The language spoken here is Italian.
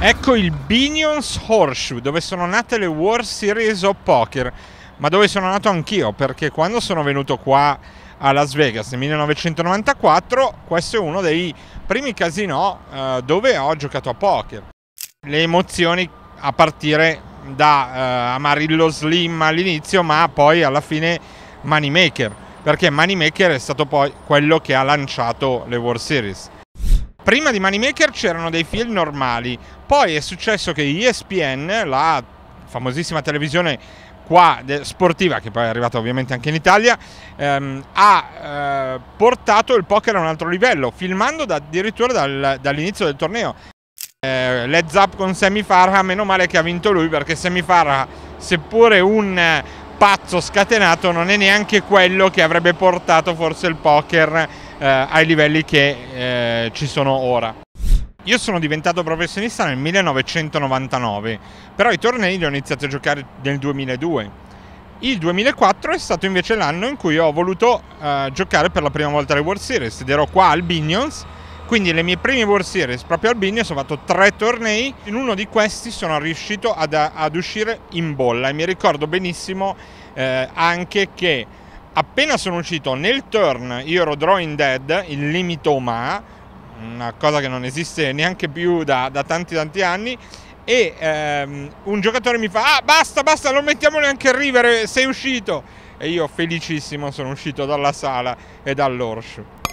Ecco il Binions Horseshoe, dove sono nate le World Series of Poker, ma dove sono nato anch'io, perché quando sono venuto qua a Las Vegas nel 1994, questo è uno dei primi casino eh, dove ho giocato a poker. Le emozioni a partire da eh, Amarillo Slim all'inizio, ma poi alla fine Moneymaker, perché Moneymaker è stato poi quello che ha lanciato le World Series prima di Moneymaker c'erano dei film normali, poi è successo che ESPN, la famosissima televisione qua sportiva, che poi è arrivata ovviamente anche in Italia, ehm, ha eh, portato il poker a un altro livello, filmando da, addirittura dal, dall'inizio del torneo. Eh, Led Zap con Semi Farah, meno male che ha vinto lui perché Semi Farah, seppure un pazzo scatenato non è neanche quello che avrebbe portato forse il poker eh, ai livelli che eh, ci sono ora. Io sono diventato professionista nel 1999, però i tornei li ho iniziati a giocare nel 2002. Il 2004 è stato invece l'anno in cui ho voluto eh, giocare per la prima volta alle World Series ed ero qua al Binions quindi le mie prime World Series proprio al Bigness ho fatto tre tornei, in uno di questi sono riuscito ad, ad uscire in bolla e mi ricordo benissimo eh, anche che appena sono uscito nel turn io ero Drawing Dead, il limitoma, una cosa che non esiste neanche più da, da tanti tanti anni, e ehm, un giocatore mi fa ah basta basta non mettiamo neanche il River eh, sei uscito e io felicissimo sono uscito dalla sala e dall'Orshu